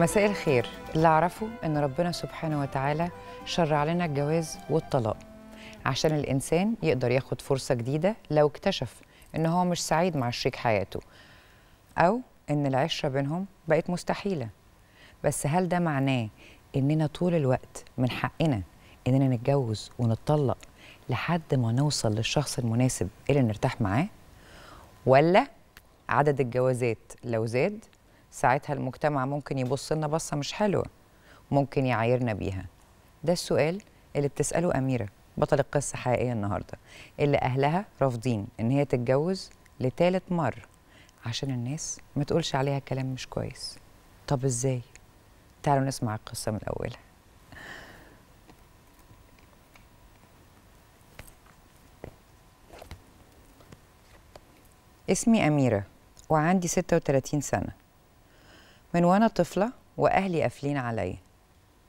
مساء الخير اللي اعرفه ان ربنا سبحانه وتعالى شرع لنا الجواز والطلاق عشان الانسان يقدر ياخد فرصه جديده لو اكتشف ان هو مش سعيد مع شريك حياته او ان العشره بينهم بقت مستحيله بس هل ده معناه اننا طول الوقت من حقنا اننا نتجوز ونتطلق لحد ما نوصل للشخص المناسب اللي نرتاح معاه ولا عدد الجوازات لو زاد ساعتها المجتمع ممكن يبص لنا بصه مش حلوه ممكن يعايرنا بيها ده السؤال اللي بتساله اميره بطل القصه حقيقيه النهارده اللي اهلها رافضين ان هي تتجوز لتالت مره عشان الناس ما تقولش عليها كلام مش كويس طب ازاي تعالوا نسمع القصه من اولها اسمي أميرة وعندي 36 سنة من وأنا طفلة وأهلي قافلين عليا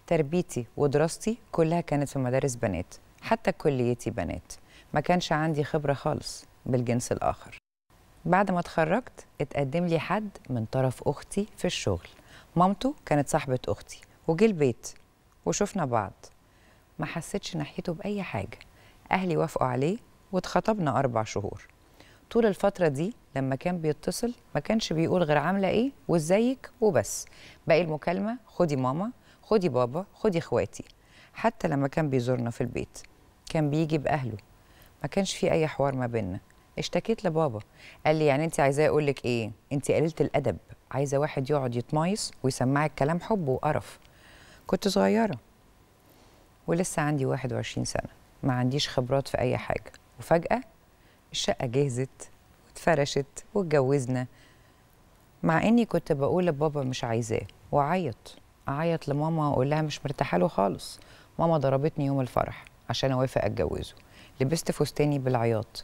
تربيتي ودراستي كلها كانت في مدارس بنات حتى كليتي بنات ما كانش عندي خبرة خالص بالجنس الآخر بعد ما اتخرجت اتقدم لي حد من طرف أختي في الشغل مامته كانت صاحبة أختي وجي البيت وشفنا بعض ما حسيتش ناحيته بأي حاجة أهلي وافقوا عليه واتخطبنا أربع شهور طول الفترة دي لما كان بيتصل ما كانش بيقول غير عاملة إيه وإزيك وبس باقي المكالمة خدي ماما خدي بابا خدي إخواتي حتى لما كان بيزورنا في البيت كان بيجي بأهله ما كانش في أي حوار ما بينا اشتكيت لبابا قال لي يعني انت عايزاه اقول لك ايه انت قليله الادب عايزه واحد يقعد يتمايص ويسمعك كلام حب وقرف كنت صغيره ولسه عندي 21 سنه ما عنديش خبرات في اي حاجه وفجاه الشقة جهزت واتفرشت واتجوزنا مع اني كنت بقول لبابا مش عايزاه واعيط اعيط لماما واقول لها مش مرتاحه له خالص ماما ضربتني يوم الفرح عشان اوافق اتجوزه لبست فستاني بالعياط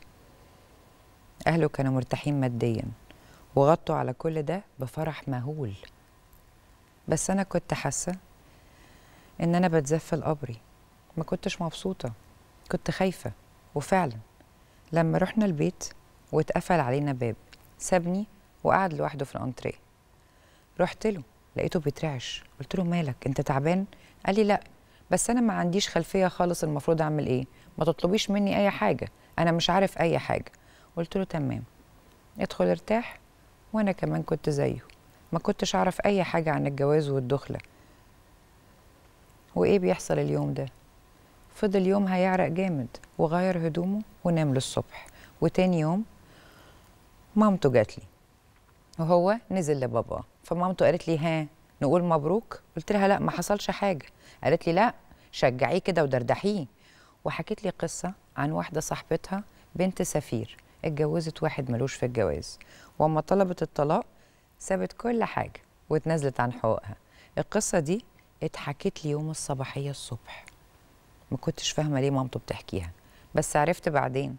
اهله كانوا مرتاحين ماديا وغطوا على كل ده بفرح مهول بس انا كنت حاسه ان انا بتزفل قبري ما كنتش مبسوطه كنت خايفه وفعلا لما رحنا البيت واتقفل علينا باب سابني وقعد لوحده في الانتريه رحت له لقيته بيترعش قلت له مالك انت تعبان قال لي لا بس انا ما عنديش خلفيه خالص المفروض اعمل ايه ما تطلبيش مني اي حاجه انا مش عارف اي حاجه قلت له تمام ادخل ارتاح وانا كمان كنت زيه ما كنتش اعرف اي حاجه عن الجواز والدخله وايه بيحصل اليوم ده فضل يوم هيعرق جامد وغير هدومه ونام للصبح وتاني يوم مامته جات لي وهو نزل لبابا فمامته قالت لي ها نقول مبروك قلت لها لا ما حصلش حاجه قالت لي لا شجعيه كده ودردحيه وحكيت لي قصه عن واحده صاحبتها بنت سفير اتجوزت واحد ملوش في الجواز واما طلبت الطلاق سابت كل حاجه واتنازلت عن حقوقها القصه دي اتحكت لي يوم الصباحيه الصبح ما كنتش فاهمه ليه مامته بتحكيها بس عرفت بعدين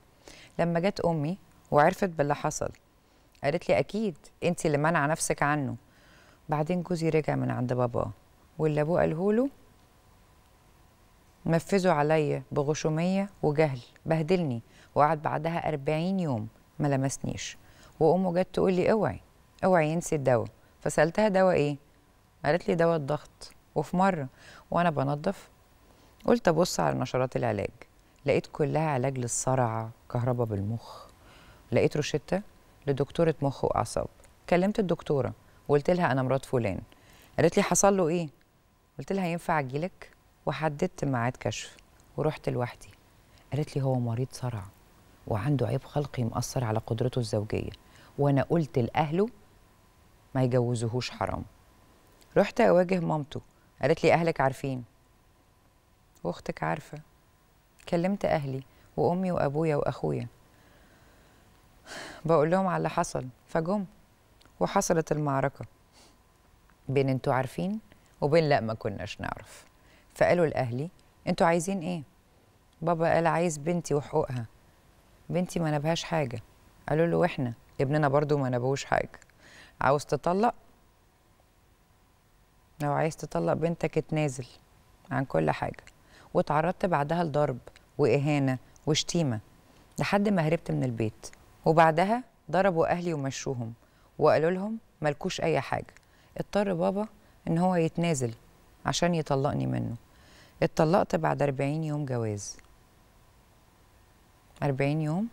لما جت امي وعرفت باللي حصل قالت لي اكيد انت اللي منع نفسك عنه بعدين جوزي رجع من عند باباه واللي ابوه قاله له نفذوا عليا بغشوميه وجهل بهدلني وقعد بعدها 40 يوم ما لمسنيش وامه جت تقول لي اوعي اوعي ينسي الدواء فسالتها دواء ايه قالت لي دواء الضغط وفي مره وانا بنظف قلت ابص على نشرات العلاج لقيت كلها علاج للصرع كهرباء بالمخ لقيت روشته لدكتوره مخ واعصاب كلمت الدكتوره وقلت لها انا مرات فلان قالت لي حصل له ايه قلت لها ينفع اجيلك وحددت ميعاد كشف ورحت لوحدي قالت لي هو مريض صرع وعنده عيب خلقي مأثر على قدرته الزوجيه وانا قلت لاهله ما يجوزوهوش حرام رحت اواجه مامته قالت لي اهلك عارفين واختك عارفه كلمت اهلي وامي وابويا واخويا بقول لهم على اللي حصل فجم وحصلت المعركه بين انتوا عارفين وبين لا ما كناش نعرف فقالوا لاهلي انتوا عايزين ايه بابا قال عايز بنتي وحقوقها بنتي ما نبهاش حاجه قالوا له واحنا ابننا برضو ما نبهوش حاجه عاوز تطلق لو عايز تطلق بنتك اتنازل عن كل حاجه واتعرضت بعدها لضرب واهانه وشتيمه لحد ما هربت من البيت وبعدها ضربوا اهلي ومشوهم وقالوا لهم ملكوش اي حاجه اضطر بابا ان هو يتنازل عشان يطلقني منه اتطلقت بعد 40 يوم جواز 40 يوم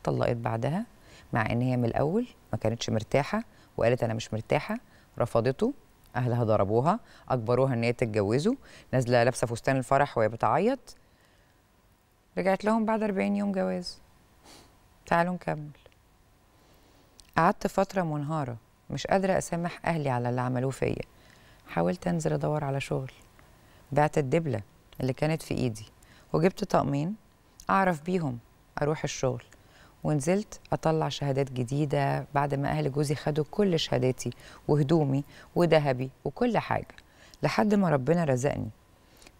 اتطلقت بعدها مع ان هي من الاول ما كانتش مرتاحه وقالت انا مش مرتاحه رفضته اهلها ضربوها اجبروها ان هي تتجوزه نازله لابسه فستان الفرح وهي بتعيط رجعت لهم بعد 40 يوم جواز تعالوا نكمل قعدت فتره منهاره مش قادره اسامح اهلي على اللي عملوه فيا حاولت انزل ادور على شغل بعت الدبله اللي كانت في ايدي وجبت طقمين اعرف بيهم اروح الشغل ونزلت اطلع شهادات جديده بعد ما اهل جوزي خدوا كل شهاداتي وهدومي وذهبي وكل حاجه لحد ما ربنا رزقني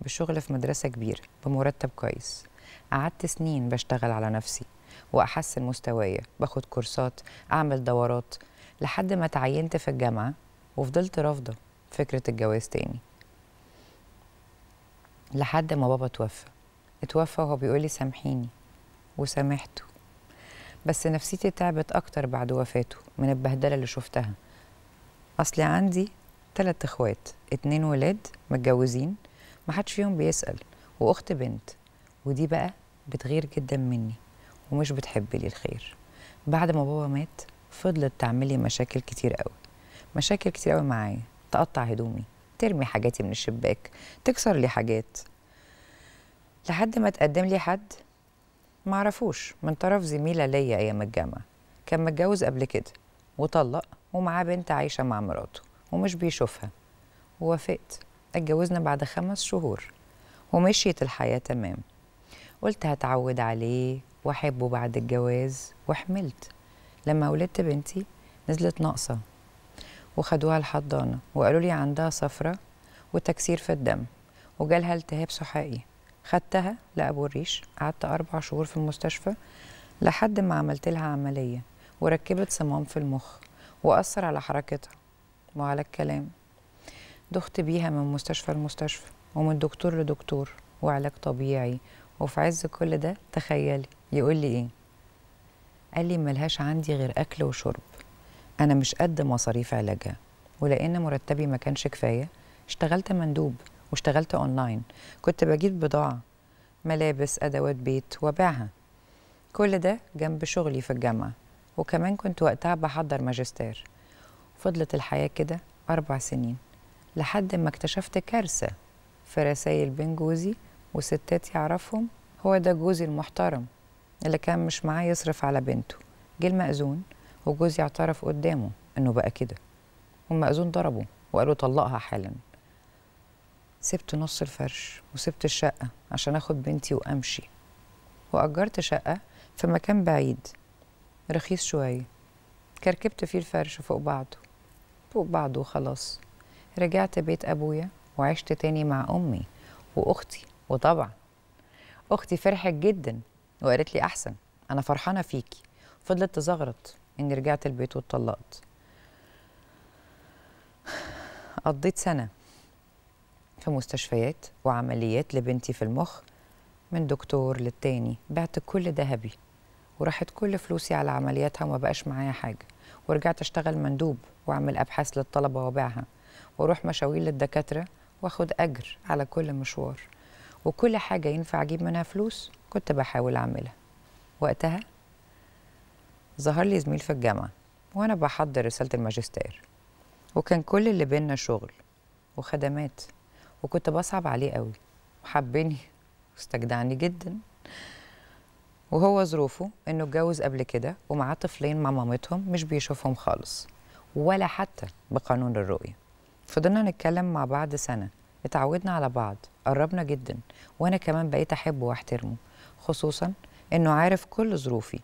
بشغل في مدرسه كبيره بمرتب كويس قعدت سنين بشتغل على نفسي واحسن مستوايا باخد كورسات اعمل دورات لحد ما تعينت في الجامعه وفضلت رافضه فكره الجواز تاني لحد ما بابا توفى اتوفى وهو بيقول لي سامحيني وسامحته بس نفسيتي تعبت أكتر بعد وفاته من البهدلة اللي شفتها أصلي عندي ثلاث إخوات اتنين ولاد متجوزين محدش فيهم بيسأل وأخت بنت ودي بقى بتغير جدا مني ومش بتحب لي الخير بعد ما بابا مات فضلت تعملي مشاكل كتير قوي مشاكل كتير قوي معايا تقطع هدومي ترمي حاجاتي من الشباك تكسر لي حاجات لحد ما تقدم لي حد معرفوش من طرف زميله ليا ايام الجامعه كان متجوز قبل كده وطلق ومعاه بنت عايشه مع مراته ومش بيشوفها ووافقت اتجوزنا بعد خمس شهور ومشيت الحياه تمام قلت هتعود عليه واحبه بعد الجواز وحملت لما ولدت بنتي نزلت ناقصه وخدوها الحضانه وقالوا لي عندها صفرة وتكسير في الدم وجالها التهاب سحائي خدتها لابو الريش قعدت اربع شهور في المستشفى لحد ما عملت لها عمليه وركبت صمام في المخ واثر على حركتها وعلى الكلام دخت بيها من مستشفى لمستشفى ومن دكتور لدكتور وعلاج طبيعي وفي عز كل ده تخيلي يقول لي ايه قال لي ملهاش عندي غير اكل وشرب انا مش قد مصاريف علاجها ولان مرتبي ما كانش كفايه اشتغلت مندوب واشتغلت اونلاين كنت بجيب بضاعه ملابس ادوات بيت وابيعها كل ده جنب شغلي في الجامعه وكمان كنت وقتها بحضر ماجستير فضلت الحياه كده اربع سنين لحد ما اكتشفت كارثه في رسايل بين جوزي وستات يعرفهم هو ده جوزي المحترم اللي كان مش معاه يصرف على بنته جه المأذون وجوزي اعترف قدامه انه بقى كده والمأذون ضربه وقالوا طلقها حالا سبت نص الفرش وسبت الشقة عشان أخد بنتي وأمشي وأجرت شقة في مكان بعيد رخيص شوية كركبت فيه الفرش فوق بعضه فوق بعضه وخلاص رجعت بيت أبويا وعشت تاني مع أمي وأختي وطبعا أختي فرحت جدا وقالت لي أحسن أنا فرحانة فيكي فضلت تزغرط إني رجعت البيت واتطلقت قضيت سنة في مستشفيات وعمليات لبنتي في المخ من دكتور للتاني بعت كل ذهبي وراحت كل فلوسي على عملياتها وما بقاش معايا حاجة ورجعت أشتغل مندوب وأعمل أبحاث للطلبة وأبيعها وأروح مشاوير للدكاترة وأخد أجر على كل مشوار وكل حاجة ينفع أجيب منها فلوس كنت بحاول أعملها وقتها ظهر لي زميل في الجامعة وأنا بحضر رسالة الماجستير وكان كل اللي بينا شغل وخدمات وكنت بصعب عليه قوي وحبني واستجدعني جدا وهو ظروفه انه اتجوز قبل كده ومعاه طفلين مع مامتهم مش بيشوفهم خالص ولا حتى بقانون الرؤيه فضلنا نتكلم مع بعض سنه اتعودنا على بعض قربنا جدا وانا كمان بقيت احبه واحترمه خصوصا انه عارف كل ظروفي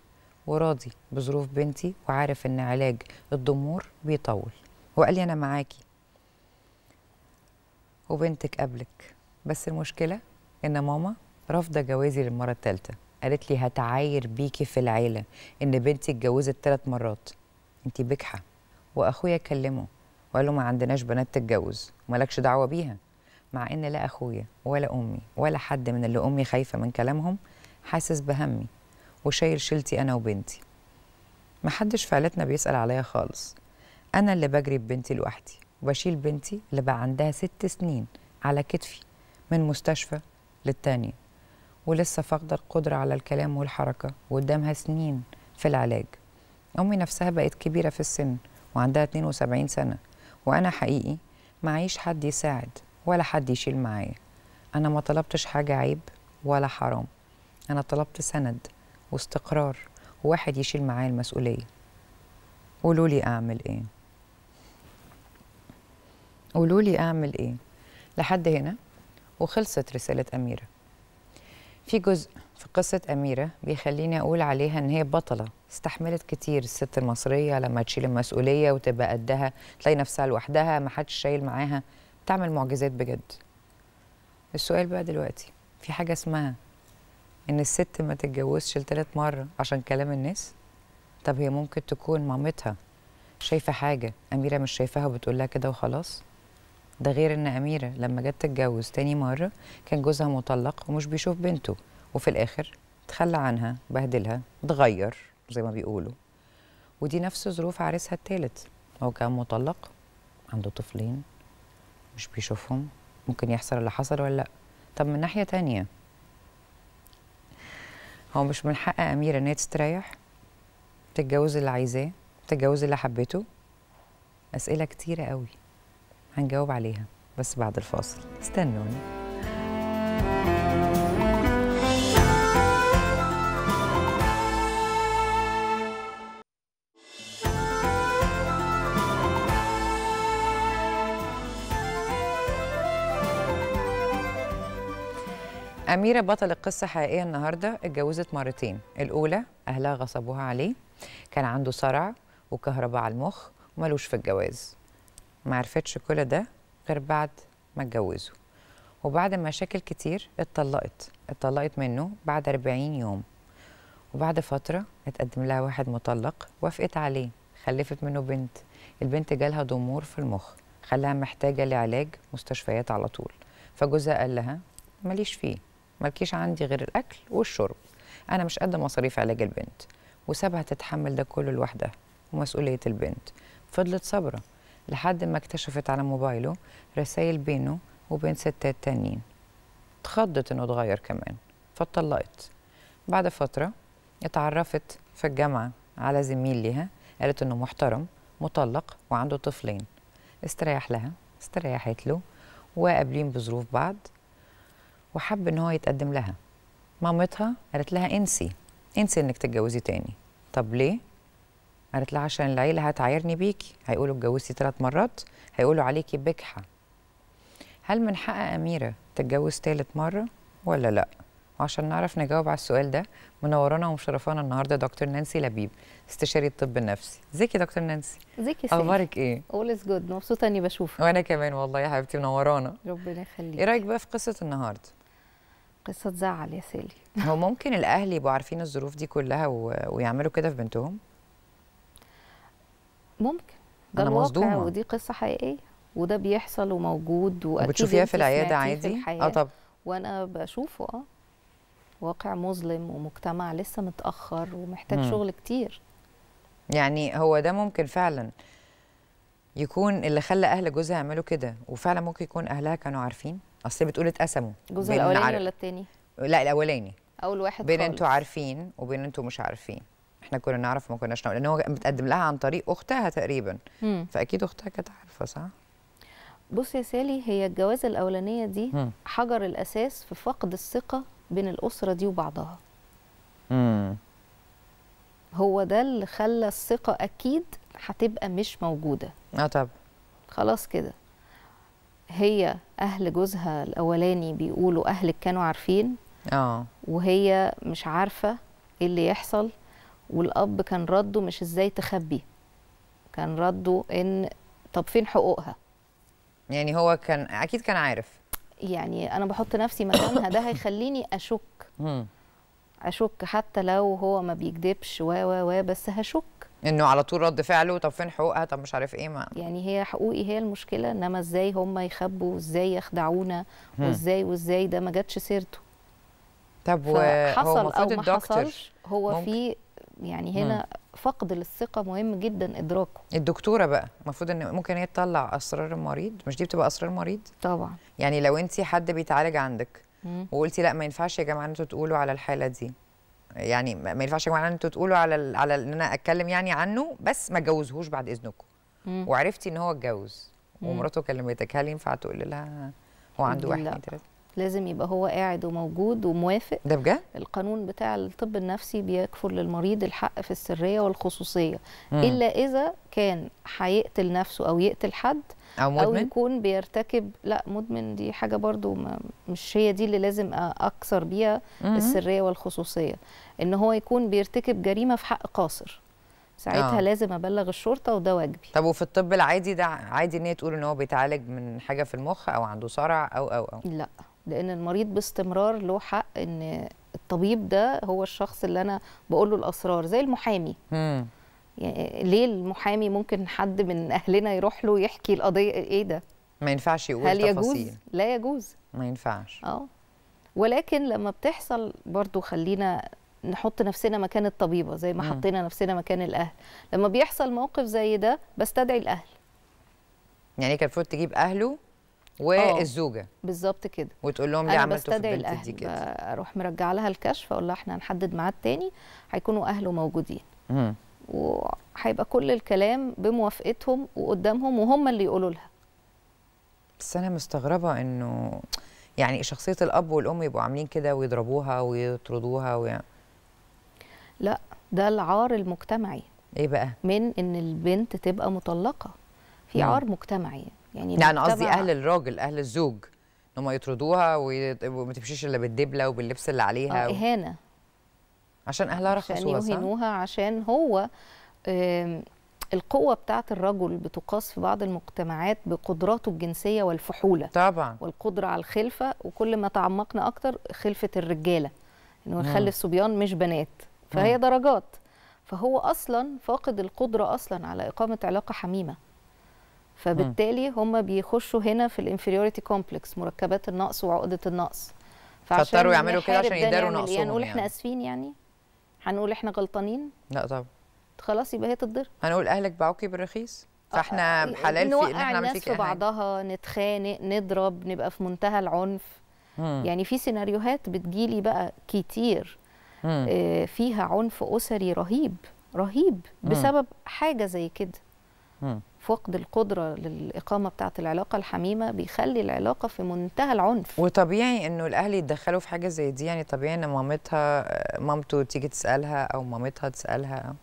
وراضي بظروف بنتي وعارف ان علاج الضمور بيطول وقال لي انا معاكي وبنتك قبلك بس المشكله ان ماما رافضه جوازي للمره الثالثه قالت لي هتعاير بيكي في العيله ان بنتي اتجوزت ثلاث مرات انت بجحه واخويا كلمه وقال له ما عندناش بنات تتجوز ومالكش دعوه بيها مع ان لا اخويا ولا امي ولا حد من اللي امي خايفه من كلامهم حاسس بهمي وشايل شيلتي انا وبنتي محدش في عيلتنا بيسال عليا خالص انا اللي بجري ببنتي لوحدي وبشيل بنتي اللي بقى عندها ست سنين على كتفي من مستشفى للتانية ولسه فاقدة القدرة على الكلام والحركة وقدامها سنين في العلاج أمي نفسها بقت كبيرة في السن وعندها 72 سنة وأنا حقيقي معيش حد يساعد ولا حد يشيل معايا أنا ما طلبتش حاجة عيب ولا حرام أنا طلبت سند واستقرار وواحد يشيل معايا المسؤولية قولولي أعمل إيه قولوا لي اعمل ايه لحد هنا وخلصت رساله اميره في جزء في قصه اميره بيخليني اقول عليها ان هي بطله استحملت كتير الست المصريه لما تشيل المسؤوليه وتبقى قدها تلاقي نفسها لوحدها ما حدش شايل معاها تعمل معجزات بجد السؤال بقى دلوقتي في حاجه اسمها ان الست ما تتجوزش لتالت مره عشان كلام الناس طب هي ممكن تكون مامتها شايفه حاجه اميره مش شايفاها وبتقول لها كده وخلاص ده غير ان اميره لما جت تتجوز تاني مره كان جوزها مطلق ومش بيشوف بنته وفي الاخر تخلى عنها بهدلها اتغير زي ما بيقولوا ودي نفس ظروف عريسها التالت هو كان مطلق عنده طفلين مش بيشوفهم ممكن يحصل اللي حصل ولا لا طب من ناحيه تانية هو مش من حق اميره ان هي تستريح تتجوز اللي عايزاه تتجوز اللي حبته اسئله كتيره قوي هنجاوب عليها بس بعد الفاصل استنوني أميرة بطل القصة حقيقية النهاردة اتجوزت مرتين الأولى أهلها غصبوها عليه كان عنده صرع وكهرباء على المخ وملوش في الجواز ما عرفتش كل ده غير بعد ما اتجوزوا وبعد مشاكل كتير اتطلقت اتطلقت منه بعد 40 يوم وبعد فترة اتقدم لها واحد مطلق وافقت عليه خلفت منه بنت البنت جالها ضمور في المخ خلاها محتاجة لعلاج مستشفيات على طول فجوزها قال لها ماليش فيه مالكيش عندي غير الأكل والشرب أنا مش قد مصاريف علاج البنت وسابها تتحمل ده كله لوحدها ومسؤولية البنت فضلت صابرة لحد ما اكتشفت على موبايله رسائل بينه وبين ستات تانيين اتخضت انه اتغير كمان فاتطلقت بعد فترة اتعرفت في الجامعة على زميل ليها قالت انه محترم مطلق وعنده طفلين استريح لها استريحت له وقابلين بظروف بعض وحب ان هو يتقدم لها مامتها قالت لها انسي انسي انك تتجوزي تاني طب ليه قالت لها عشان العيله هتعايرني بيكي هيقولوا اتجوزتي ثلاث مرات هيقولوا عليكي بجحه هل من حق اميره تتجوز ثالث مره ولا لا وعشان نعرف نجاوب على السؤال ده منورانا ومشرفانا النهارده دكتور نانسي لبيب استشاري الطب النفسي ازيك يا دكتور نانسي ازيك يا اخبارك ايه اول از جود مبسوطه اني بشوفك وانا كمان والله يا حبيبتي منورانا ربنا يخليك ايه رايك بقى في قصه النهارده قصه تزعل يا سالي هو ممكن الاهل يبقوا عارفين الظروف دي كلها و... ويعملوا كده في بنتهم ممكن ده أنا مصدومة. ودي قصه حقيقيه وده بيحصل وموجود واكيد بتشوفيها في العياده عادي اه طب وانا بشوفه اه واقع مظلم ومجتمع لسه متاخر ومحتاج مم. شغل كتير يعني هو ده ممكن فعلا يكون اللي خلى اهل جوزها يعملوا كده وفعلا ممكن يكون اهلها كانوا عارفين اصل بتقول اتقسموا جوزها الاولاني ولا التاني لا الاولاني اول واحد بين انتوا عارفين وبين انتوا مش عارفين احنا كنا نعرف ما كناش نعرف لان هو متقدم لها عن طريق اختها تقريبا مم. فاكيد اختها كانت عارفه صح بص يا سالي هي الجوازه الاولانيه دي مم. حجر الاساس في فقد الثقه بين الاسره دي وبعضها مم. هو ده اللي خلى الثقه اكيد هتبقى مش موجوده اه طب خلاص كده هي اهل جوزها الاولاني بيقولوا اهلك كانوا عارفين اه وهي مش عارفه ايه اللي يحصل والاب كان رده مش ازاي تخبي كان رده ان طب فين حقوقها يعني هو كان اكيد كان عارف يعني انا بحط نفسي مكانها ده هيخليني اشك اشك حتى لو هو ما بيكذبش و و و بس هشك انه على طول رد فعله طب فين حقوقها طب مش عارف ايه ما يعني هي حقوقي هي المشكله انما ازاي هم يخبوا وازاي يخدعونا وازاي وازاي ده ما جاتش سيرته طب هو او ما حصلش هو في يعني هنا م. فقد للثقه مهم جدا ادراكه الدكتوره بقى المفروض ان ممكن هي تطلع اسرار المريض مش دي بتبقى اسرار المريض طبعا يعني لو انت حد بيتعالج عندك م. وقلتي لا ما ينفعش يا جماعه انتوا تقولوا على الحاله دي يعني ما ينفعش يا جماعه انتوا تقولوا على ال... على ان انا اتكلم يعني عنه بس ما اتجوزهوش بعد اذنكم وعرفتي ان هو اتجوز ومراته كلمتك هل ينفع تقول لها هو عنده واحد لازم يبقى هو قاعد وموجود وموافق ده بجد القانون بتاع الطب النفسي بيكفل للمريض الحق في السريه والخصوصيه مم. الا اذا كان هيقتل نفسه او يقتل حد أو, مدمن؟ او يكون بيرتكب لا مدمن دي حاجه برضو ما مش هي دي اللي لازم اكسر بيها مم. السريه والخصوصيه ان هو يكون بيرتكب جريمه في حق قاصر ساعتها آه. لازم ابلغ الشرطه وده واجبي طب وفي الطب العادي ده عادي ان هي تقول ان هو بيتعالج من حاجه في المخ او عنده صرع او او او لا لان المريض باستمرار له حق ان الطبيب ده هو الشخص اللي انا بقول له الاسرار زي المحامي يعني ليه المحامي ممكن حد من اهلنا يروح له يحكي القضيه ايه ده ما ينفعش يقول هل تفاصيل. يجوز لا يجوز ما ينفعش اه ولكن لما بتحصل برضو خلينا نحط نفسنا مكان الطبيبه زي ما حطينا نفسنا مكان الاهل لما بيحصل موقف زي ده بستدعي الاهل يعني كان المفروض تجيب اهله آه، والزوجه بالظبط كده وتقول لهم ليه عملتوا في البنت دي كده اروح مرجعه لها الكشف اقول لها احنا هنحدد ميعاد تاني هيكونوا اهله موجودين وهيبقى كل الكلام بموافقتهم وقدامهم وهم اللي يقولوا لها بس انا مستغربه انه يعني شخصيه الاب والام يبقوا عاملين كده ويضربوها ويطردوها وي... لا ده العار المجتمعي ايه بقى من ان البنت تبقى مطلقه في عار مجتمعي يعني لا انا قصدي اهل الراجل اهل الزوج ان هم يطردوها وما تمشيش الا بالدبله وباللبس اللي عليها آه اهانه عشان اهلها رخصوها عشان يهينوها عشان هو القوة بتاعة الرجل بتقاس في بعض المجتمعات بقدراته الجنسية والفحولة طبعا والقدرة على الخلفة وكل ما تعمقنا أكتر خلفة الرجالة إنه يخلف صبيان مش بنات فهي مم. درجات فهو أصلا فاقد القدرة أصلا على إقامة علاقة حميمة فبالتالي هم بيخشوا هنا في الانفيريوريتي كومبلكس مركبات النقص وعقده النقص فاضطروا يعملوا كده عشان يقدروا نقصهم يعني هنقول احنا يعني. اسفين يعني هنقول احنا غلطانين لا طبعا خلاص يبقى هي تتضرب هنقول اهلك باعوكي بالرخيص فاحنا آه، حلال في ان احنا نعمل فيك في بعضها نتخانق نضرب نبقى في منتهى العنف مم. يعني في سيناريوهات بتجيلي بقى كتير مم. آه، فيها عنف اسري رهيب رهيب بسبب مم. حاجه زي كده فقد القدرة للإقامة بتاعة العلاقة الحميمة بيخلي العلاقة في منتهى العنف وطبيعي إنه الأهل يتدخلوا في حاجة زي دي يعني طبيعي إن مامتها مامته تيجي تسألها أو مامتها تسألها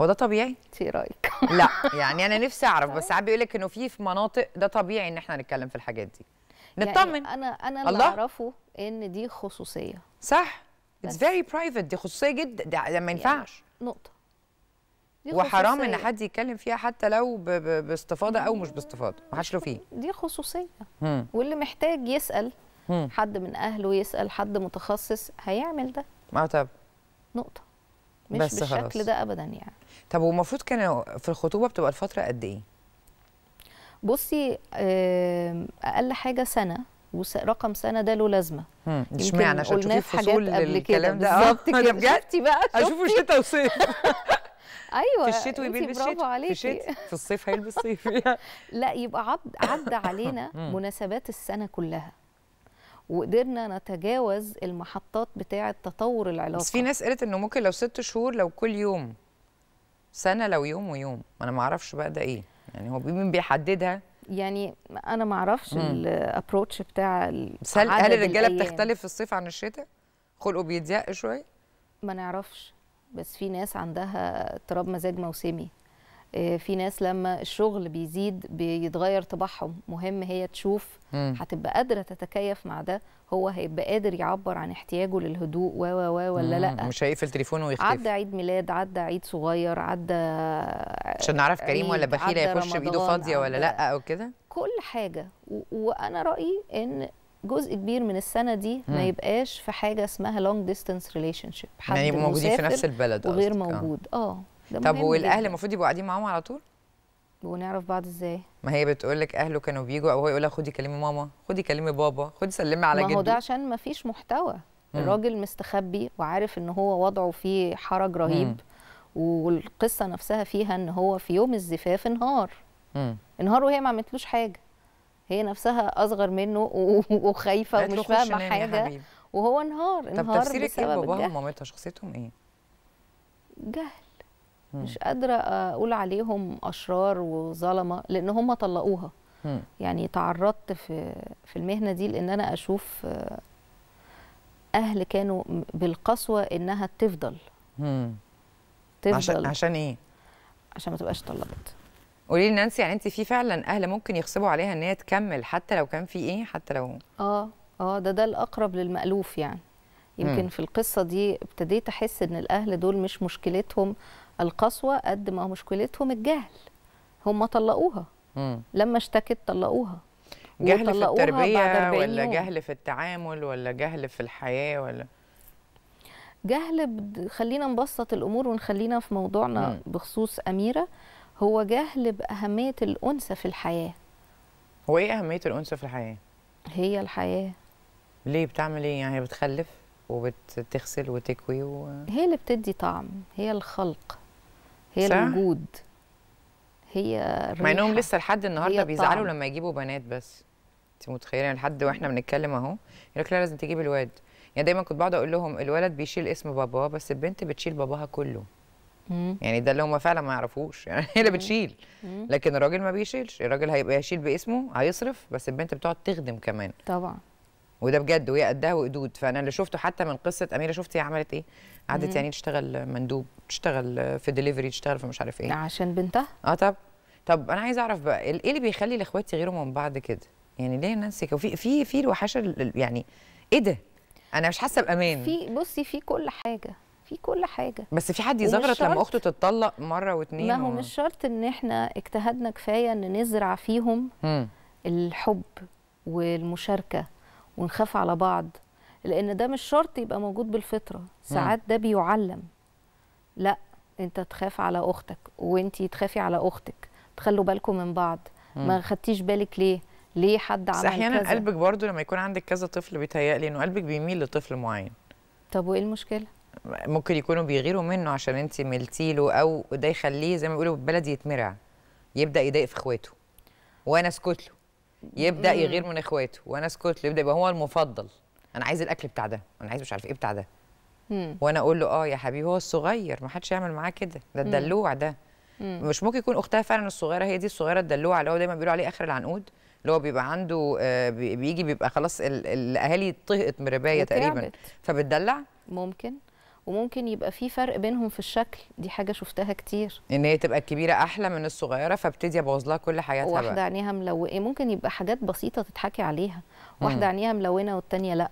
هو ده طبيعي؟ ايه رايك؟ لا يعني انا نفسي اعرف بس ساعات بيقول لك انه في في مناطق ده طبيعي ان احنا نتكلم في الحاجات دي. يعني نطمن يعني انا انا اللي اعرفه ان دي خصوصيه صح اتس فيري private دي خصوصيه جدا ده ما يعني ينفعش يعني نقطه وحرام ان حد يتكلم فيها حتى لو باستفاضه او مش باستفاضه ما حدش له فيه دي خصوصيه مم. واللي محتاج يسال مم. حد من اهله يسال حد متخصص هيعمل ده ما طب نقطه مش بس بالشكل خلاص. ده ابدا يعني طب والمفروض كان في الخطوبه بتبقى الفتره قد ايه بصي اقل حاجه سنه ورقم سنه ده له لازمه اشمعنى عشان تشوفي فصول الكلام ده اه كده بجد بقى اشوفه شتا وصيف ايوه في الشتوي بيلبس شتوي في الشتاء في الصيف هيلبس صيف يعني. لا يبقى عد عدى علينا مناسبات السنه كلها وقدرنا نتجاوز المحطات بتاعه تطور العلاقه بس في ناس قالت انه ممكن لو ست شهور لو كل يوم سنه لو يوم ويوم انا ما اعرفش بقى ده ايه يعني هو مين بيحددها يعني انا ما اعرفش الابروتش بتاع هل الرجاله بتختلف في الصيف عن الشتاء خلقه بيضيق شويه ما نعرفش بس في ناس عندها اضطراب مزاج موسمي آه، في ناس لما الشغل بيزيد بيتغير طباعهم مهم هي تشوف هتبقى قادره تتكيف مع ده هو هيبقى قادر يعبر عن احتياجه للهدوء و و و ولا لا مش هيقفل تليفونه ويختفي عدى عيد ميلاد عدى عيد صغير عدى عشان نعرف كريم ولا بخيل هيخش بايده فاضيه ولا لا او كده كل حاجه وانا رايي ان جزء كبير من السنه دي ما يبقاش في حاجه اسمها لونج ديستانس ريليشن شيب يعني يبقوا موجودين في نفس البلد وغير غير آه. موجود اه طب والاهل المفروض يبقوا قاعدين معاهم على طول ونعرف بعض ازاي ما هي بتقول لك اهله كانوا بيجوا او هو يقول لها خدي كلمي ماما خدي كلمي بابا خدي سلمي على جده ما هو ده عشان ما فيش محتوى مم. الراجل مستخبي وعارف ان هو وضعه فيه حرج رهيب مم. والقصه نفسها فيها ان هو في يوم الزفاف انهار انهار وهي ما عملتلوش حاجه هي نفسها اصغر منه وخايفه ومش فاهمه حاجه وهو انهار انهار طب تفسيرك ايه باباها ومامتها شخصيتهم ايه؟ جهل مم. مش قادره اقول عليهم اشرار وظلمه لان هم طلقوها مم. يعني تعرضت في في المهنه دي لان انا اشوف اهل كانوا بالقسوه انها تفضل مم. تفضل عشان عشان ايه؟ عشان ما تبقاش طلقت قولي لي نانسي يعني انت في فعلا اهل ممكن يغصبوا عليها ان هي تكمل حتى لو كان في ايه حتى لو اه اه ده ده الاقرب للمالوف يعني يمكن مم. في القصه دي ابتديت احس ان الاهل دول مش مشكلتهم القسوه قد ما مشكلتهم الجهل هم طلقوها مم. لما اشتكت طلقوها جهل في التربيه ولا يوم. جهل في التعامل ولا جهل في الحياه ولا جهل خلينا نبسط الامور ونخلينا في موضوعنا مم. بخصوص اميره هو جهل بأهمية الأنثى في الحياة هو إيه أهمية الأنثى في الحياة؟ هي الحياة ليه بتعمل إيه؟ يعني هي بتخلف وبتغسل وتكوي و... هي اللي بتدي طعم هي الخلق هي صح؟ الوجود هي الريحة مع إنهم لسه لحد النهاردة بيزعلوا لما يجيبوا بنات بس أنت متخيلة يعني لحد وإحنا بنتكلم أهو يقول لك لا لازم تجيب الواد يعني دايما كنت بقعد أقول لهم الولد بيشيل اسم باباه بس البنت بتشيل باباها كله يعني ده اللي هم فعلا ما يعرفوش يعني هي اللي بتشيل لكن الراجل ما بيشيلش الراجل هيبقى يشيل باسمه هيصرف بس البنت بتقعد تخدم كمان طبعا وده بجد وهي قدها وقدود فانا اللي شفته حتى من قصه اميره شفت هي عملت ايه قعدت يعني تشتغل مندوب تشتغل في دليفري تشتغل في مش عارف ايه عشان بنتها اه طب طب انا عايزه اعرف بقى ايه اللي بيخلي الاخوات يغيروا من بعض كده يعني ليه نانسي في في في الوحشه يعني ايه ده انا مش حاسه بامان في بصي في كل حاجه في كل حاجه بس في حد يزغرط لما اخته تتطلق مره واتنين ما هو و... مش شرط ان احنا اجتهدنا كفايه ان نزرع فيهم م. الحب والمشاركه ونخاف على بعض لان ده مش شرط يبقى موجود بالفطره ساعات ده بيعلم لا انت تخاف على اختك وانت تخافي على اختك تخلوا بالكم من بعض م. ما خدتيش بالك ليه ليه حد عمل كذا احيانا قلبك برضو لما يكون عندك كذا طفل بيتهيألي انه قلبك بيميل لطفل معين طب وايه المشكله ممكن يكونوا بيغيروا منه عشان انت ملتي له او ده يخليه زي ما بيقولوا بالبلدي يتمرع يبدا يضايق في اخواته وانا اسكت له يبدا يغير من اخواته وانا اسكت له يبدا يبقى هو المفضل انا عايز الاكل بتاع ده انا عايز مش عارف ايه بتاع ده وانا اقول له اه يا حبيبي هو الصغير ما حدش يعمل معاه كده ده الدلوع ده مش ممكن يكون اختها فعلا الصغيره هي دي الصغيره الدلوعه اللي هو دايما بيقولوا عليه اخر العنقود اللي هو بيبقى عنده آه، بيجي بيبقى خلاص الاهالي طهقت من ربايه تقريبا فبتدلع ممكن وممكن يبقى في فرق بينهم في الشكل دي حاجه شفتها كتير ان هي تبقى الكبيره احلى من الصغيره فابتدي ابوظ لها كل حياتها واحده بقى. عينيها ملونه ممكن يبقى حاجات بسيطه تتحكي عليها واحده مم. عينيها ملونه والتانيه لا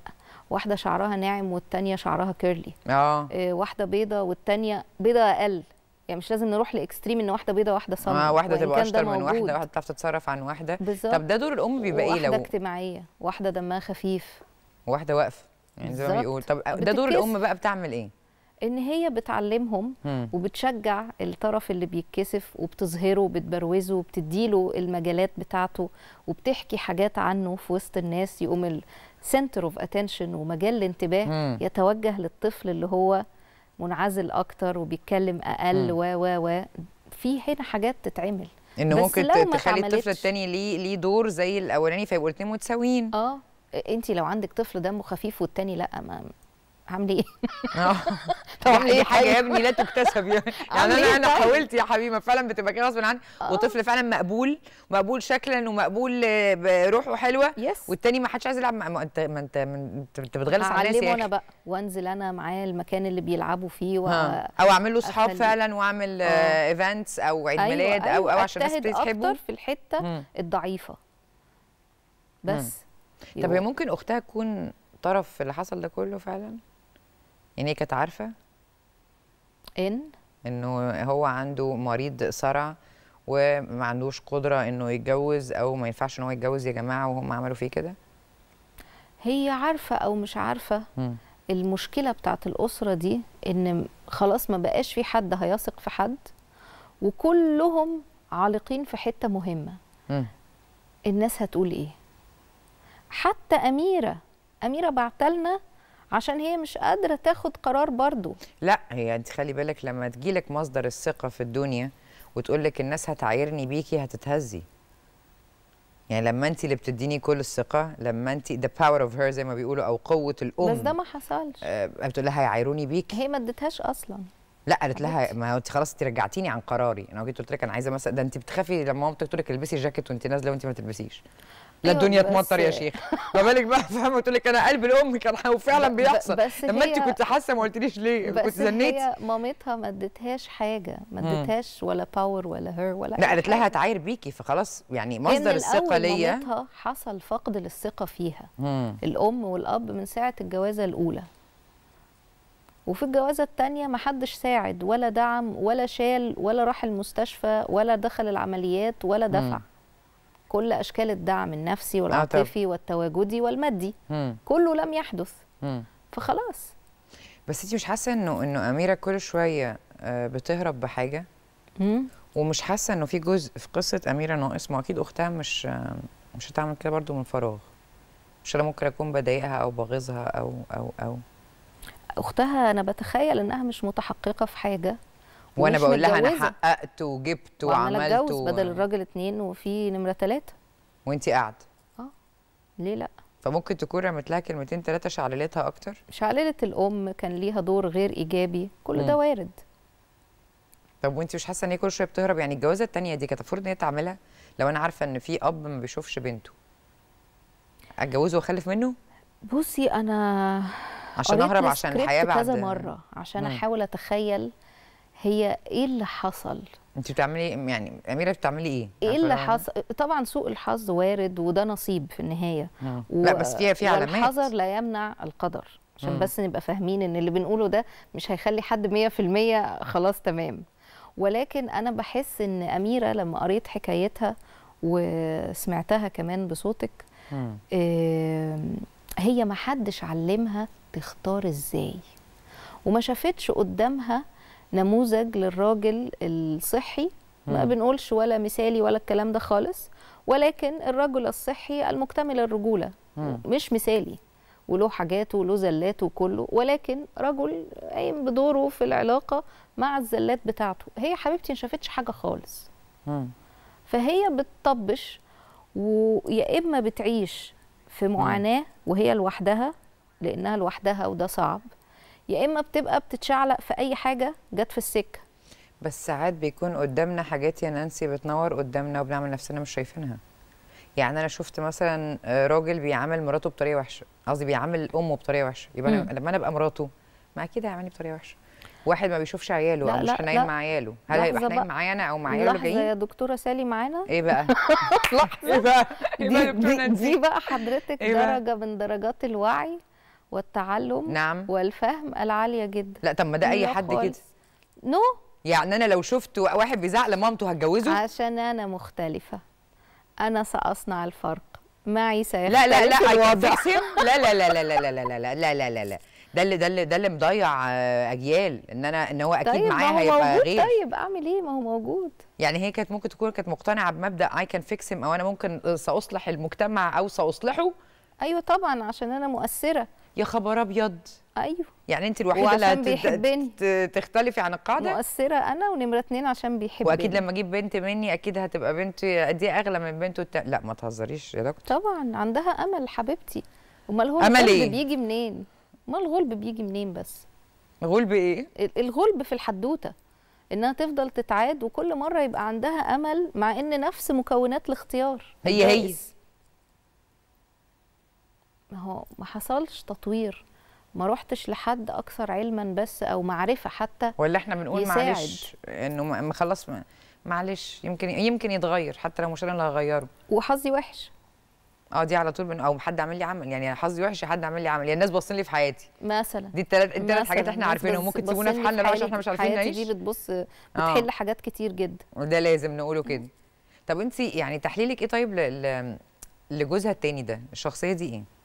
واحده شعرها ناعم والتانيه شعرها كيرلي آه. اه واحده بيضه والتانيه بيضه اقل يعني مش لازم نروح لاكستريم ان واحده بيضه واحده سمراء آه واحده يعني تبقى اشطر من واحده واحده بتعرف تتصرف عن واحده بالزبط. طب ده دور الام بيبقى ايه لو واحده اجتماعيه واحده دمها خفيف واحده واقفه يعني زي ما بيقول طب ده دور الام بقى بتعمل ايه ان هي بتعلمهم وبتشجع الطرف اللي بيتكسف وبتظهره وبتبروزه وبتديله المجالات بتاعته وبتحكي حاجات عنه في وسط الناس يقوم السنتر اوف اتنشن ومجال الانتباه يتوجه للطفل اللي هو منعزل اكتر وبيتكلم اقل و و و في هنا حاجات تتعمل ان ممكن تخلي الطفل التاني ليه ليه دور زي الاولاني فيبقوا الاثنين متساويين اه انت لو عندك طفل دمه خفيف والتاني لا ما هعمل ايه؟ آه. طبعا يعني دي ايه؟ حاجه يا طيب. ابني لا تكتسب يعني, يعني انا ايه؟ انا طيب. حاولت يا حبيبي فعلا بتبقى كده غصب عني آه. وطفل فعلا مقبول مقبول شكلا ومقبول آه، روحه حلوه يس والتاني ما حدش عايز يلعب ما انت ما انت انت بتغلس على الناس يعني. انا بقى وانزل انا معاه المكان اللي بيلعبوا فيه و... او اعمل له اصحاب فعلا واعمل ايفنتس او عيد أيوة ميلاد او أيوة. او عشان الناس اكتر في الحته الضعيفه بس طب هي ممكن اختها تكون طرف اللي حصل ده كله فعلا يعني هي كانت عارفه ان انه هو عنده مريض صرع وما عندوش قدره انه يتجوز او ما ينفعش ان هو يتجوز يا جماعه وهم عملوا فيه كده هي عارفه او مش عارفه م. المشكله بتاعت الاسره دي ان خلاص ما بقاش في حد هيثق في حد وكلهم عالقين في حته مهمه م. الناس هتقول ايه حتى اميره اميره بعتلنا عشان هي مش قادره تاخد قرار برضو لا هي انت خلي بالك لما تجيلك مصدر الثقه في الدنيا وتقول لك الناس هتعايرني بيكي هتتهزي يعني لما انت اللي بتديني كل الثقه لما انت ذا باور اوف هير زي ما بيقولوا او قوه الام بس ده ما حصلش بتقول آه، لها هيعايروني بيكي هي ما ادتهاش اصلا لا قالت لها ما هو انت خلاص انت رجعتيني عن قراري انا جيت قلت لك انا عايزه مثلا ده انت بتخافي لما مامتك تقول لك البسي جاكيت وانت نازله وانت ما تلبسيش لا أيوة، الدنيا تمطر يا شيخ ما بالك بقى فاهمه تقول لك انا قلب الام كان وفعلا بيحصل بس لما انت كنت حاسه ما قلتليش ليه كنت زنيتي هي مامتها ما ادتهاش حاجه ما ادتهاش ولا باور ولا هير ولا لا قالت لها تعاير بيكي فخلاص يعني مصدر الثقه ليا مامتها حصل فقد للثقه فيها مم. الام والاب من ساعه الجوازه الاولى وفي الجوازه الثانيه ما حدش ساعد ولا دعم ولا شال ولا راح المستشفى ولا دخل العمليات ولا دفع مم. كل اشكال الدعم النفسي آه، والعاطفي والتواجدي والمادي مم. كله لم يحدث مم. فخلاص بس انت مش حاسه انه انه اميره كل شويه آه، بتهرب بحاجه مم. ومش حاسه انه في جزء في قصه اميره ناقص ما اكيد اختها مش آه، مش هتعمل كده برضو من فراغ مش انا ممكن اكون بضايقها او بغيظها او او او اختها انا بتخيل انها مش متحققه في حاجه وانا بقول لها انا حققت وجبت وعملت و... بدل الراجل اتنين وفي نمره ثلاثه وانت قاعده اه ليه لا فممكن تكون رمت لها كلمتين ثلاثه شعللتها اكتر شعللت الام كان ليها دور غير ايجابي كل ده وارد طب وانت مش حاسه ان هي كل شويه بتهرب يعني الجوازه الثانيه دي كانت المفروض ان هي تعملها لو انا عارفه ان في اب ما بيشوفش بنته اتجوزه واخلف منه بصي انا عشان اهرب عشان الحياه بعد كذا مره عشان مم. احاول اتخيل هي ايه اللي حصل انت بتعملي إيه؟ يعني اميره بتعملي ايه ايه اللي حصل طبعا سوء الحظ وارد وده نصيب في النهايه و... لا بس فيها في علامات الحذر لا يمنع القدر عشان مم. بس نبقى فاهمين ان اللي بنقوله ده مش هيخلي حد 100% خلاص تمام ولكن انا بحس ان اميره لما قريت حكايتها وسمعتها كمان بصوتك إيه هي ما حدش علمها تختار ازاي وما شافتش قدامها نموذج للراجل الصحي ما بنقولش ولا مثالي ولا الكلام ده خالص ولكن الرجل الصحي المكتمل الرجولة مش مثالي وله حاجاته وله زلاته وكله ولكن رجل قايم بدوره في العلاقة مع الزلات بتاعته هي حبيبتي ما شافتش حاجة خالص فهي بتطبش ويا إما بتعيش في معاناة وهي لوحدها لأنها لوحدها وده صعب يا اما بتبقى بتتشعلق في اي حاجه جت في السكه بس ساعات بيكون قدامنا حاجات يا نانسي بتنور قدامنا وبنعمل نفسنا مش شايفينها يعني انا شفت مثلا آه، راجل بيعامل مراته بطريقه وحشه قصدي بيعامل امه بطريقه وحشه يبقى أنا لما انا ابقى مراته ما اكيد هيعاملني بطريقه وحشه واحد ما بيشوفش عياله او مش هنايم مع عياله هل هيبقى حنايم معايا انا او مع عياله جايين لحظه يا دكتوره سالي معانا ايه بقى لحظه ايه بقى دي, إيه دي, دي بقى حضرتك إيه بقى؟ درجه من درجات الوعي والتعلم نعم. والفهم العاليه جدا لا طب ما ده اي حد كده نو يعني انا لو شفت واحد بيزعق لمامته هتجوزه عشان انا مختلفه انا ساصنع الفرق معي سيحصل لا لا لا الوضع لا لا لا لا لا لا لا لا لا لا لا لا لا ده اللي ده اللي ده اللي مضيع اجيال ان انا ان هو اكيد طيب معايا هيبقى غير طيب اعمل ايه ما هو موجود يعني هي كانت ممكن تكون كانت مقتنعه بمبدا اي كان فيكس او انا ممكن ساصلح المجتمع او ساصلحه ايوه طبعا عشان انا مؤثره يا خبر ابيض ايوه يعني انت الوحيده اللي تختلفي عن القاعده مؤثره انا ونمره اتنين عشان بيحبني واكيد لما اجيب بنت مني اكيد هتبقى بنتي إيه دي اغلى من بنته التا... لا ما تهزريش يا دكتور طبعا عندها امل حبيبتي امال هو الغلب إيه؟ بيجي منين امال الغلب بيجي منين بس غلب ايه الغلب في الحدوته انها تفضل تتعاد وكل مره يبقى عندها امل مع ان نفس مكونات الاختيار هي هي ما هو ما حصلش تطوير ما روحتش لحد اكثر علما بس او معرفه حتى ولا احنا بنقول يساعد. معلش انه ما خلاص معلش يمكن يمكن يتغير حتى لو مش انا اللي هغيره وحظي وحش اه دي على طول من او حد عامل لي عمل يعني حظي وحش حد عامل لي عمل يعني الناس باصين لي في حياتي مثلا دي الثلاث الثلاث حاجات احنا عارفينهم ممكن تسيبونا في حالنا بقى عشان احنا مش عارفين نعيش دي بتبص آه. بتحل آه. حاجات كتير جدا وده لازم نقوله كده طب انت يعني تحليلك ايه طيب لجوزها التاني ده الشخصيه دي ايه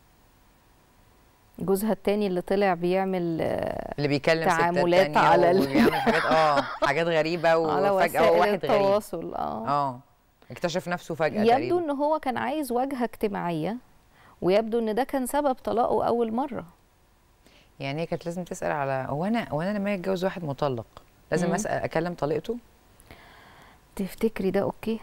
جوزها الثاني اللي طلع بيعمل آه، اللي بيكلم تعاملات على ال... حاجات اه حاجات غريبه وفجاه واحد غريب التواصل اه اه اكتشف نفسه فجاه يبدو ان هو كان عايز واجهه اجتماعيه ويبدو ان ده كان سبب طلاقه اول مره يعني هي كانت لازم تسال على هو انا هو انا لما اتجوز واحد مطلق لازم مم. اسال اكلم طليقته تفتكري ده اوكي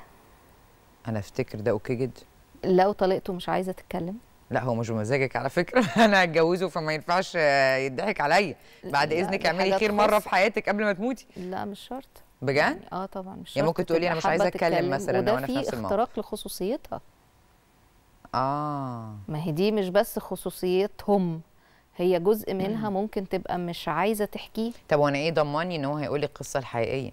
انا افتكر ده اوكي جدا لو طليقته مش عايزه تتكلم لا هو مش بمزاجك على فكره انا هتجوزه فما ينفعش يضحك عليا بعد اذنك اعملي خير مره في حياتك قبل ما تموتي لا مش شرط بجد يعني اه طبعا مش يعني شرط يعني ممكن تقولي انا مش عايزه اتكلم مثلا وانا في نفس الموقف اختراق لخصوصيتها اه ما هي دي مش بس خصوصيتهم هي جزء منها مم. ممكن تبقى مش عايزه تحكيه طب وانا ايه ضماني ان هو هيقول القصه الحقيقيه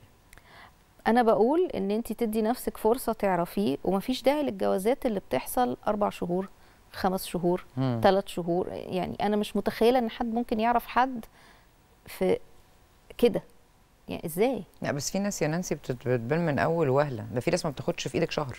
انا بقول ان انت تدي نفسك فرصه تعرفيه ومفيش داعي للجوازات اللي بتحصل اربع شهور خمس شهور ثلاث شهور يعني انا مش متخيله ان حد ممكن يعرف حد في كده يعني ازاي لا بس في ناس يا نانسي بتتبان من اول وهله ده في ناس ما بتاخدش في ايدك شهر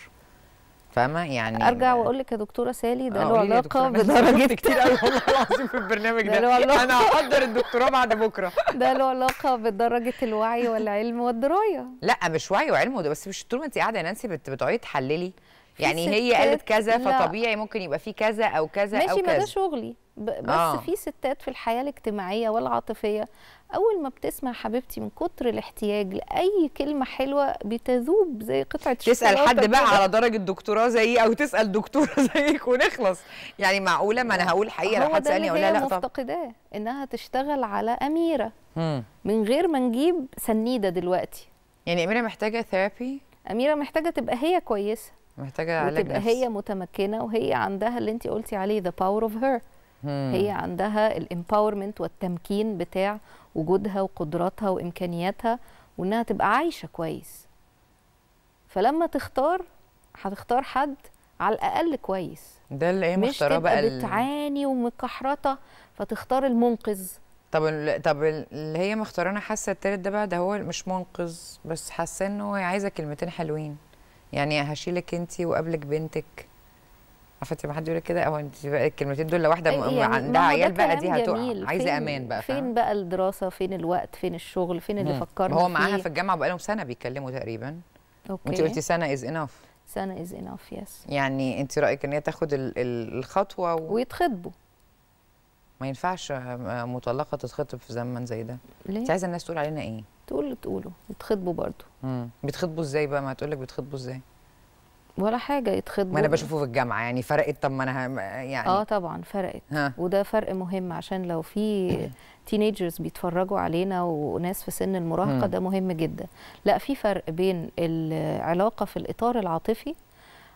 فاهمه يعني ارجع واقول لك يا دكتوره سالي ده له علاقه بدرجه كتير قوي والله العظيم في البرنامج ده, انا هحضر الدكتوراه بعد بكره ده له علاقه بدرجه الوعي والعلم والدرايه لا مش وعي وعلم بس مش طول ما انت قاعده يا نانسي بتقعدي تحللي يعني هي قالت كذا فطبيعي ممكن يبقى في كذا او كذا او كذا ماشي ما ده شغلي بس آه. في ستات في الحياه الاجتماعيه والعاطفيه اول ما بتسمع حبيبتي من كتر الاحتياج لاي كلمه حلوه بتذوب زي قطعه تسال حد بقى على درجه دكتوراه زيي او تسال دكتوره زيك ونخلص يعني معقوله ما انا هقول حقيقه لو حد سالني اقول لا لا مفتقداه انها تشتغل على اميره مم. من غير ما نجيب سنيده دلوقتي يعني اميره محتاجه ثيرابي اميره محتاجه تبقى هي كويسه محتاجه علاج وتبقى نفسي. هي متمكنه وهي عندها اللي انت قلتي عليه ذا باور اوف هير هي عندها الامباورمنت والتمكين بتاع وجودها وقدراتها وامكانياتها وانها تبقى عايشه كويس فلما تختار هتختار حد على الاقل كويس ده اللي هي مختاره بقى مش بتعاني ومكحرطة فتختار المنقذ طب ال... طب اللي هي مختارانه حاسه التالت ده بقى ده هو مش منقذ بس حاسه انه عايزه كلمتين حلوين يعني هشيلك انت وقبلك بنتك عارفه لما حد يقول كده او انت بقى الكلمتين دول لوحده يعني عندها عيال بقى دي هتقع عايزه امان بقى فين بقى الدراسه فين الوقت فين الشغل فين اللي مم. فكرنا هو معاها في الجامعه بقى لهم سنه بيتكلموا تقريبا اوكي وانت قلتي سنه از انف سنه از انف يس يعني انت رايك ان هي تاخد الخطوه و... ويتخطبوا ما ينفعش مطلقه تتخطب في زمن زي ده ليه؟ انت عايزه الناس تقول علينا ايه تقول اللي تقوله يتخطبوا برضو امم بيتخطبوا ازاي بقى ما هتقول لك بيتخطبوا ازاي ولا حاجه يتخطبوا ما انا بشوفه في الجامعه يعني فرقت طب ما انا يعني اه طبعا فرقت ها. وده فرق مهم عشان لو في تينيجرز بيتفرجوا علينا وناس في سن المراهقه ده مهم جدا لا في فرق بين العلاقه في الاطار العاطفي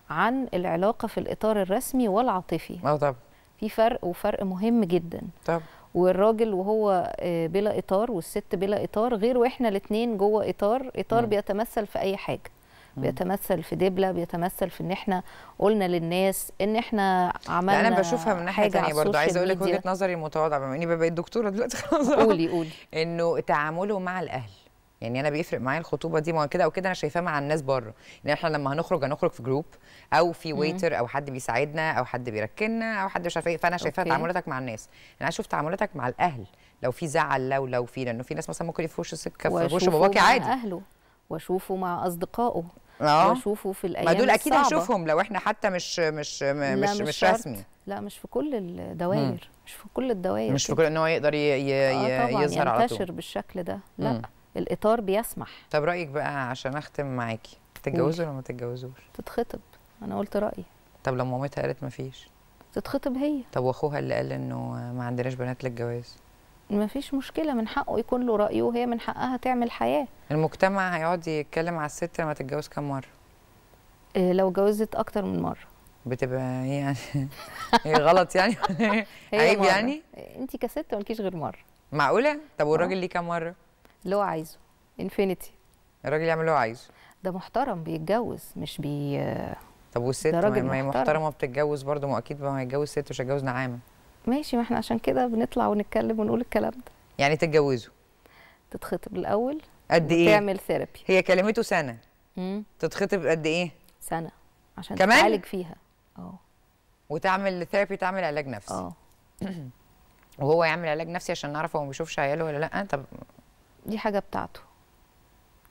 عن العلاقه في الاطار الرسمي والعاطفي اه طبعا في فرق وفرق مهم جدا طب والراجل وهو آه، بلا اطار والست بلا اطار غير واحنا الاثنين جوه اطار اطار م. بيتمثل في اي حاجه بيتمثل في دبله بيتمثل في ان احنا قلنا للناس ان احنا عملنا يعني انا بشوفها من ناحيه ثانيه برضه عايزه اقول لك وجهه نظري المتواضعه بما اني بقيت دكتوره دلوقتي خلاص قولي قولي انه تعامله مع الاهل يعني انا بيفرق معايا الخطوبه دي ما كده او كده انا شايفاه مع الناس بره يعني احنا لما هنخرج هنخرج في جروب او في ويتر او حد بيساعدنا او حد بيركننا او حد مش عارف ايه فانا شايفاه تعاملاتك مع الناس يعني انا اشوف تعاملاتك مع الاهل لو في زعل لو لو في لانه في ناس مثلا ممكن يفوش السكه في وش باباكي عادي مع اهله واشوفه مع اصدقائه آه. واشوفه في الايام ما دول اكيد الصعبة. هشوفهم لو احنا حتى مش مش مش مش, مش رسمي لا مش في كل الدوائر مش في كل الدوائر مش كده. في كل ان هو يقدر ي... ي... آه يظهر على طول ينتشر بالشكل ده لا مم. الاطار بيسمح طب رايك بقى عشان اختم معاكي تتجوزوا ولا ما تتجوزوش تتخطب انا قلت رايي طب لو مامتها قالت ما فيش تتخطب هي طب واخوها اللي قال انه ما عندناش بنات للجواز ما فيش مشكله من حقه يكون له رايه وهي من حقها تعمل حياه المجتمع هيقعد يتكلم على الست لما تتجوز كام مره إيه لو اتجوزت اكتر من مره بتبقى يعني هي غلط يعني عيب يعني آه، انت كست مالكيش غير مره معقوله طب والراجل آه. ليه كام مره اللي هو عايزه انفينيتي الراجل يعمل اللي هو عايزه ده محترم بيتجوز مش بي طب والست ما هي محترمه بتتجوز برضه ما اكيد ما هيتجوز ست مش هيتجوز نعامه ماشي ما احنا عشان كده بنطلع ونتكلم ونقول الكلام ده يعني تتجوزوا تتخطب الاول قد ايه تعمل ثيرابي هي كلمته سنه امم تتخطب قد ايه سنه عشان كمان؟ تعالج فيها اه وتعمل ثيرابي تعمل علاج نفسي اه وهو يعمل علاج نفسي عشان نعرف هو ما بيشوفش عياله ولا لا طب دي حاجه بتاعته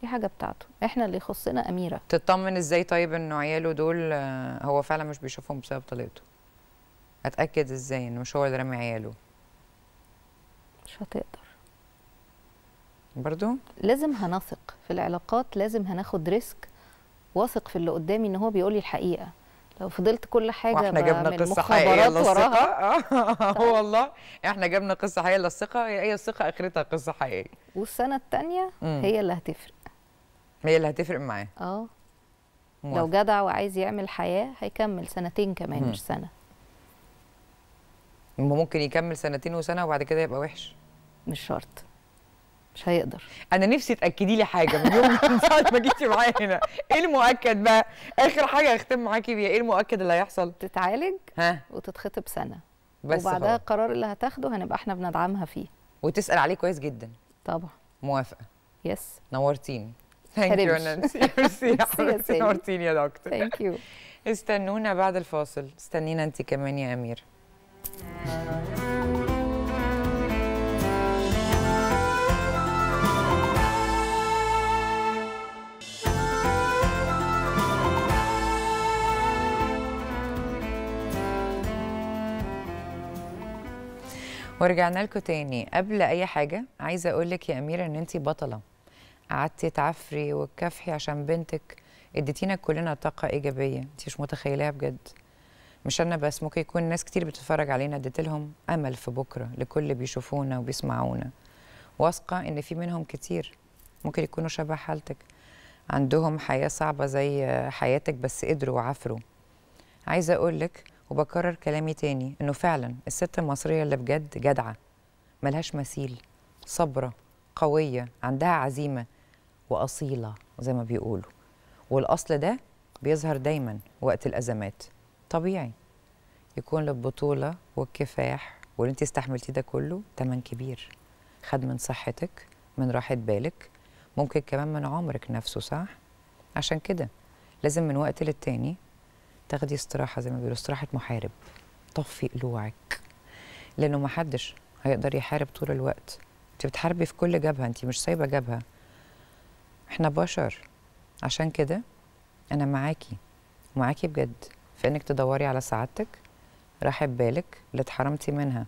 دي حاجه بتاعته احنا اللي يخصنا اميره تطمن ازاي طيب ان عياله دول آه، هو فعلا مش بيشوفهم بسبب طليقته اتاكد ازاي ان مش هو اللي رامي عياله مش هتقدر برضو لازم هنثق في العلاقات لازم هناخد ريسك واثق في اللي قدامي ان هو بيقول لي الحقيقه فضلت كل حاجه واحنا جبنا من قصه حقيقيه للثقه اه طيب. والله احنا جبنا قصه حقيقيه للثقه هي الثقه اخرتها قصه حقيقيه والسنه الثانيه هي اللي هتفرق هي اللي هتفرق معاه اه لو جدع وعايز يعمل حياه هيكمل سنتين كمان مم. مش سنه ممكن يكمل سنتين وسنه وبعد كده يبقى وحش مش شرط مش هيقدر انا نفسي تاكدي لي حاجه من يوم من ساعه ما جيتي معايا هنا ايه المؤكد بقى اخر حاجه هختم معاكي بيها ايه المؤكد اللي هيحصل تتعالج ها وتتخطب سنه بس وبعدها خلاص. القرار اللي هتاخده هنبقى احنا بندعمها فيه وتسال عليه كويس جدا طبعا موافقه يس نورتيني ثانك يو نانسي ميرسي نورتيني يا دكتور ثانك يو استنونا بعد الفاصل استنينا انت كمان يا امير ورجعنا لكم تاني قبل اي حاجه عايزه اقول لك يا اميره ان انت بطله قعدتي تعفري وتكافحي عشان بنتك اديتينا كلنا طاقه ايجابيه انت مش متخيلاها بجد مش انا بس ممكن يكون ناس كتير بتتفرج علينا اديت لهم امل في بكره لكل بيشوفونا وبيسمعونا واثقه ان في منهم كتير ممكن يكونوا شبه حالتك عندهم حياه صعبه زي حياتك بس قدروا وعفروا عايزه اقول لك وبكرر كلامي تاني انه فعلا الست المصريه اللي بجد جدعه ملهاش مثيل صبره قويه عندها عزيمه واصيله زي ما بيقولوا والاصل ده بيظهر دايما وقت الازمات طبيعي يكون للبطوله والكفاح واللي انت استحملتيه ده كله تمن كبير خد من صحتك من راحه بالك ممكن كمان من عمرك نفسه صح عشان كده لازم من وقت للتاني تاخدي استراحه زي ما بيقولوا استراحه محارب طفي قلوعك لانه ما حدش هيقدر يحارب طول الوقت انت بتحاربي في كل جبهه انت مش سايبه جبهه احنا بشر عشان كده انا معاكي معاكي بجد في انك تدوري على سعادتك راحت بالك اللي اتحرمتي منها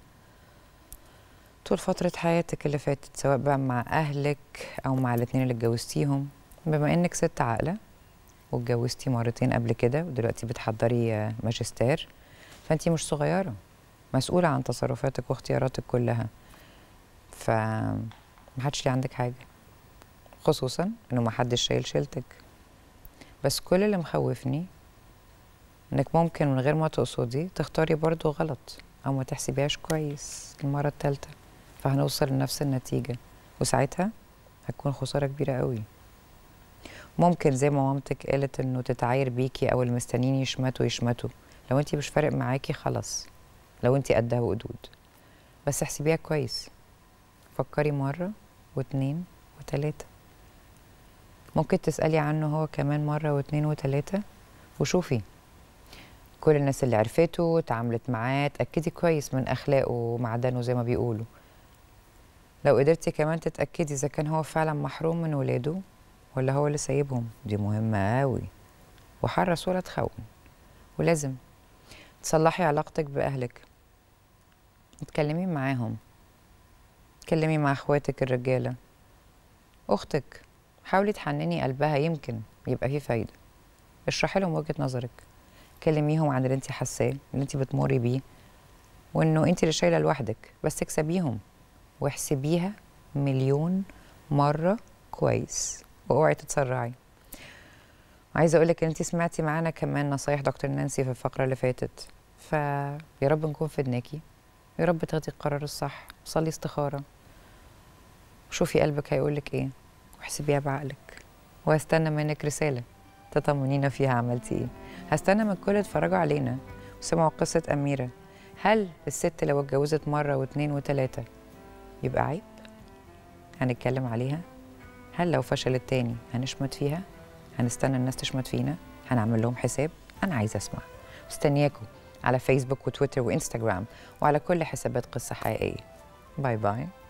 طول فترة حياتك اللي فاتت سواء بقى مع أهلك أو مع الاتنين اللي اتجوزتيهم بما إنك ست عاقلة واتجوزتي مرتين قبل كده ودلوقتي بتحضري ماجستير فانت مش صغيره مسؤوله عن تصرفاتك واختياراتك كلها ف محدش ليه عندك حاجه خصوصا انه محدش شايل شيلتك بس كل اللي مخوفني انك ممكن من غير ما تقصدي تختاري برضو غلط او ما تحسبيهاش كويس المره الثالثه فهنوصل لنفس النتيجه وساعتها هتكون خساره كبيره قوي ممكن زي ما مامتك قالت انه تتعاير بيكي او المستنين يشمتوا يشمتوا لو انت مش فارق معاكي خلاص لو انت قدها وقدود بس احسبيها كويس فكري مره واتنين وتلاته ممكن تسالي عنه هو كمان مره واتنين وتلاته وشوفي كل الناس اللي عرفته اتعاملت معاه اتاكدي كويس من اخلاقه ومعدنه زي ما بيقولوا لو قدرتي كمان تتاكدي اذا كان هو فعلا محروم من ولاده ولا هو اللي سايبهم دي مهمة قوي وحرص ولا تخون ولازم تصلحي علاقتك بأهلك اتكلمي معاهم اتكلمي مع اخواتك الرجالة أختك حاولي تحنني قلبها يمكن يبقى فيه فايدة اشرحي لهم وجهة نظرك كلميهم عن اللي انت حاساه اللي انت بتمري بيه وانه انت اللي شايله لوحدك بس اكسبيهم واحسبيها مليون مره كويس واوعي تتسرعي عايزه اقول لك انت سمعتي معانا كمان نصايح دكتور نانسي في الفقره اللي فاتت فيا رب نكون في دناكي يا رب تاخدي القرار الصح صلي استخاره وشوفي قلبك هيقول لك ايه واحسبيها بعقلك وهستنى منك رساله تطمنينا فيها عملتي ايه هستنى من الكل اتفرجوا علينا وسمعوا قصه اميره هل الست لو اتجوزت مره واتنين وتلاته يبقى عيب هنتكلم عليها هل لو فشل التاني هنشمت فيها هنستنى الناس تشمت فينا هنعمل لهم حساب انا عايزه اسمع مستنياكم على فيسبوك وتويتر وانستغرام وعلى كل حسابات قصه حقيقيه باي باي